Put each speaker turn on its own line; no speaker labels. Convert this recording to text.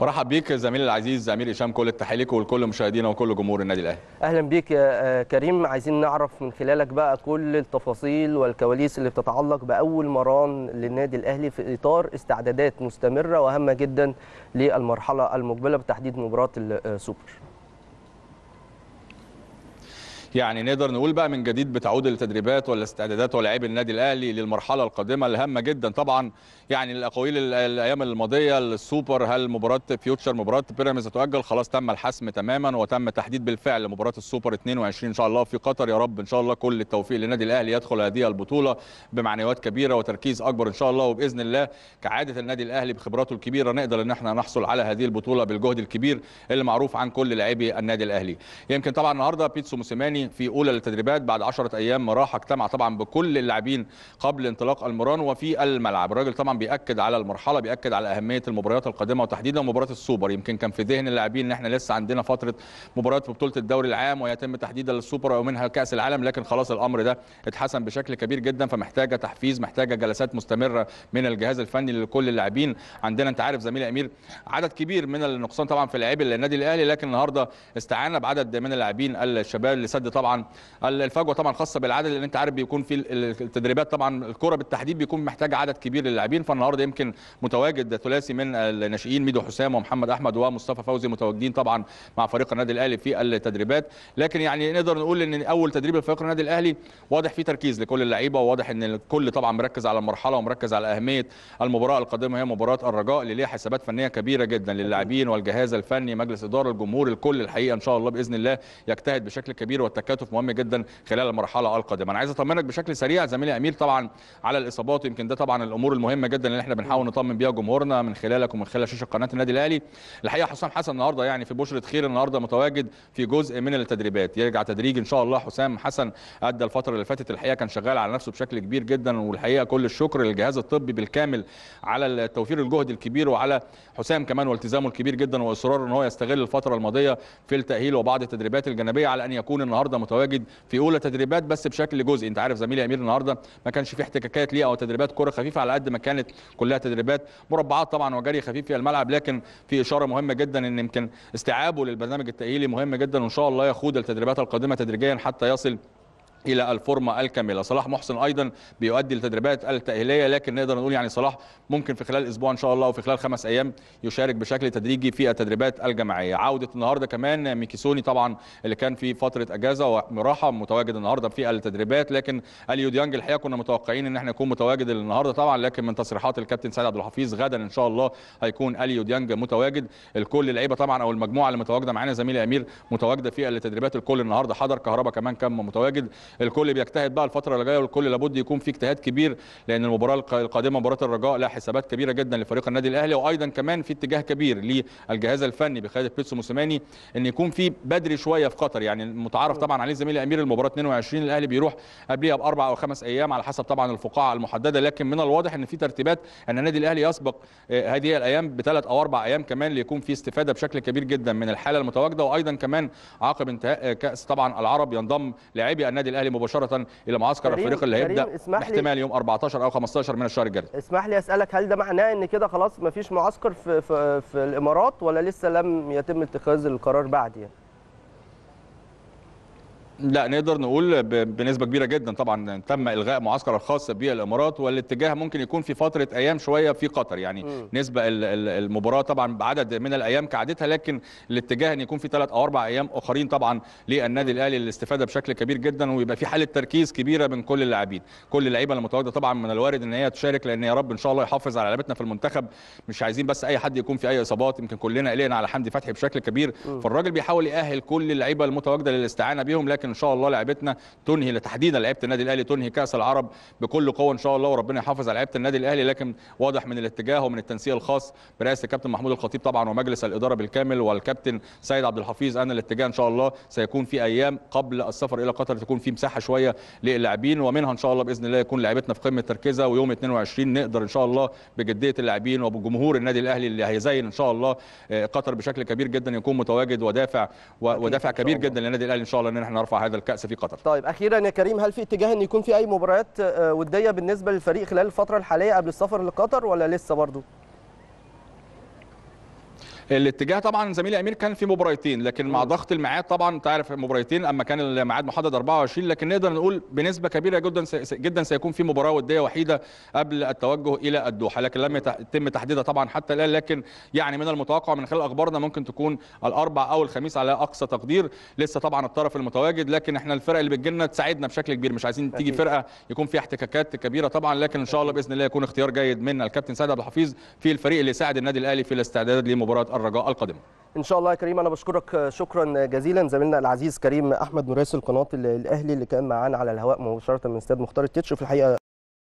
برحب بيك زميلي العزيز زميل هشام كل التحيه ليك ولكل مشاهدينا وكل جمهور النادي الاهلي
اهلا بيك يا آه، كريم عايزين نعرف من خلالك بقى كل التفاصيل والكواليس اللي بتتعلق باول مران للنادي الاهلي في اطار استعدادات مستمره وهامه جدا للمرحله المقبله بتحديد مباراه السوبر آه،
يعني نقدر نقول بقى من جديد بتعود التدريبات ولا استعدادات ولاعيبي النادي الاهلي للمرحله القادمه الهامه جدا طبعا يعني الاقاويل الايام الماضيه السوبر هل مباراه فيوتشر مباراه بيراميدز هتؤجل خلاص تم الحسم تماما وتم تحديد بالفعل مباراه السوبر 22 ان شاء الله في قطر يا رب ان شاء الله كل التوفيق للنادي الاهلي يدخل هذه البطوله بمعنويات كبيره وتركيز اكبر ان شاء الله وباذن الله كعاده النادي الاهلي بخبراته الكبيره نقدر ان احنا نحصل على هذه البطوله بالجهد الكبير اللي معروف عن كل لاعبي النادي الاهلي يمكن طبعا النهارده بيتسو موسيماني الثاني في اولى التدريبات بعد 10 ايام راح اجتمع طبعا بكل اللاعبين قبل انطلاق المران وفي الملعب الراجل طبعا بياكد على المرحله بياكد على اهميه المباريات القادمه وتحديدا مباراه السوبر يمكن كان في ذهن اللاعبين ان احنا لسه عندنا فتره مباريات في بطوله الدوري العام ويتم تحديدا السوبر ومنها كاس العالم لكن خلاص الامر ده اتحسن بشكل كبير جدا فمحتاجه تحفيز محتاجه جلسات مستمره من الجهاز الفني لكل اللاعبين عندنا انت عارف زميلي امير عدد كبير من النقصان طبعا في لاعبي النادي الاهلي لكن النهارده استعان بعدد من اللاعبين الشباب لسد طبعا الفجوه طبعا خاصه بالعدد لان انت عارف بيكون في التدريبات طبعا الكره بالتحديد بيكون محتاج عدد كبير للاعبين فالنهارده يمكن متواجد ثلاثي من الناشئين ميدو حسام ومحمد احمد ومصطفى فوزي متواجدين طبعا مع فريق النادي الاهلي في التدريبات لكن يعني نقدر نقول ان اول تدريب لفريق النادي الاهلي واضح فيه تركيز لكل اللعيبه وواضح ان الكل طبعا مركز على المرحله ومركز على اهميه المباراه القادمه هي مباراه الرجاء اللي ليها حسابات فنيه كبيره جدا للاعبين والجهاز الفني مجلس اداره الجمهور الكل الحقيقه ان شاء الله باذن الله يجتهد بشكل كبير تكاتف مهم جدا خلال المرحله القادمه انا عايز اطمنك بشكل سريع زميلي امير طبعا على الاصابات يمكن ده طبعا الامور المهمه جدا اللي احنا بنحاول نطمن بيها جمهورنا من خلالك ومن خلال شاشه قناه النادي الاهلي الحقيقه حسام حسن النهارده يعني في بشره خير النهارده متواجد في جزء من التدريبات يرجع تدريج ان شاء الله حسام حسن ادى الفتره اللي فاتت الحقيقه كان شغال على نفسه بشكل كبير جدا والحقيقه كل الشكر للجهاز الطبي بالكامل على توفير الجهد الكبير وعلى حسام كمان والتزامه الكبير جدا واصراره ان هو يستغل الفتره الماضيه في التاهيل وبعض التدريبات الجانبيه على ان يكون النهارده النهارده متواجد في اولى تدريبات بس بشكل جزئي انت عارف زميلي امير النهارده ما كانش في احتكاكات ليه او تدريبات كره خفيفه على قد ما كانت كلها تدريبات مربعات طبعا وجري خفيف في الملعب لكن في اشاره مهمه جدا ان يمكن استيعابه للبرنامج التاهيلي مهم جدا وان شاء الله يخوض التدريبات القادمه تدريجيا حتى يصل الى الفورمه الكامله صلاح محسن ايضا بيؤدي التدريبات التاهيليه لكن نقدر نقول يعني صلاح ممكن في خلال اسبوع ان شاء الله وفي خلال خمس ايام يشارك بشكل تدريجي في التدريبات الجماعيه عوده النهارده كمان ميكيسوني طبعا اللي كان في فتره اجازه وراحه متواجد النهارده في التدريبات لكن اليو ديانج الحقيقه كنا متوقعين ان احنا يكون متواجد النهارده طبعا لكن من تصريحات الكابتن سيد عبد الحفيظ غدا ان شاء الله هيكون اليو ديانج متواجد الكل اللعيبه طبعا او المجموعه اللي متواجده معانا زميلي امير متواجده في التدريبات الكل النهارده حضر كهربا كمان كان متواجد الكل بيجتهد بقى الفتره اللي جايه والكل لابد يكون في اجتهاد كبير لان المباراه القادمه مباراه الرجاء لها حسابات كبيره جدا لفريق النادي الاهلي وايضا كمان في اتجاه كبير للجهاز الفني بقياده بيتسو موسيماني ان يكون في بدري شويه في قطر يعني متعارف طبعا عليه زميل امير المباراه 22 الاهلي بيروح قبليها باربع او خمس ايام على حسب طبعا الفقاعه المحدده لكن من الواضح ان في ترتيبات ان النادي الاهلي يسبق آه، هذه الايام بثلاث او اربع ايام كمان ليكون في استفاده بشكل كبير جدا من الحاله المتواجده وايضا كمان عقب انتهاء آه، كاس طبعا العرب ينضم لاعبي النادي الاهلي الاهلي مباشره الى معسكر الفريق اللي هيبدا احتمال يوم 14 او 15 من الشهر الجاي
اسمح لي اسالك هل ده معناه ان كده خلاص مفيش معسكر في, في, في الامارات ولا لسه لم يتم اتخاذ القرار بعد يعني
لا نقدر نقول بنسبه كبيره جدا طبعا تم الغاء معسكر الخاص بالامارات والاتجاه ممكن يكون في فتره ايام شويه في قطر يعني م. نسبه المباراه طبعا بعدد من الايام كعادتها لكن الاتجاه ان يكون في ثلاث او اربع ايام اخرين طبعا للنادي الاهلي للاستفاده بشكل كبير جدا ويبقى في حاله تركيز كبيره من كل اللاعبين كل اللعيبه المتواجده طبعا من الوارد ان هي تشارك لان يا رب ان شاء الله يحافظ على لعيبتنا في المنتخب مش عايزين بس اي حد يكون في اي اصابات يمكن كلنا قلقنا على حمدي فتحي بشكل كبير م. فالراجل بيحاول ياهل كل اللعيبه المتواجده للاستعانه بيهم لكن ان شاء الله لعبتنا تنهي تحديدا لعيبه النادي الاهلي تنهي كاس العرب بكل قوه ان شاء الله وربنا يحافظ على لعيبه النادي الاهلي لكن واضح من الاتجاه ومن التنسيق الخاص برئاسه الكابتن محمود الخطيب طبعا ومجلس الاداره بالكامل والكابتن سيد عبد الحفيظ ان الاتجاه ان شاء الله سيكون في ايام قبل السفر الى قطر تكون في مساحه شويه للاعبين ومنها ان شاء الله باذن الله يكون لعيبتنا في قمه تركيزها ويوم 22 نقدر ان شاء الله بجديه اللاعبين وبجمهور النادي الاهلي اللي هيزين ان شاء الله آه، قطر بشكل كبير جدا يكون متواجد ودافع ودافع كبير جدا للنادي الاهلي ان شاء الله ان احنا نرفع هذا الكاس في قطر طيب
اخيرا يا كريم هل في اتجاه ان يكون في اي مباريات آه، وديه بالنسبه للفريق خلال الفتره الحاليه قبل السفر لقطر ولا لسه برضه
الاتجاه طبعا زميلي امير كان في مباريتين لكن مع ضغط الميعاد طبعا انت عارف مباريتين اما كان الميعاد محدد 24 لكن نقدر نقول بنسبه كبيره جدا جدا سيكون في مباراه وديه وحيده قبل التوجه الى الدوحه لكن لم يتم تحديدها طبعا حتى الان لكن يعني من المتوقع من خلال اخبارنا ممكن تكون الاربع او الخميس على اقصى تقدير لسه طبعا الطرف المتواجد لكن احنا الفرق اللي بتجيلنا تساعدنا بشكل كبير مش عايزين تيجي فرقه يكون فيها احتكاكات كبيره طبعا لكن ان شاء الله باذن الله يكون اختيار جيد من الكابتن سعد عبد الحفيظ في الفريق اللي يساعد النادي الاهلي في الاستعداد لمباراه الرجاء القادمه
ان شاء الله يا كريم انا بشكرك شكرا جزيلا زميلنا العزيز كريم احمد مراسل قناه الاهلي اللي كان معانا على الهواء مباشره من استاد مختار التتش في الحقيقه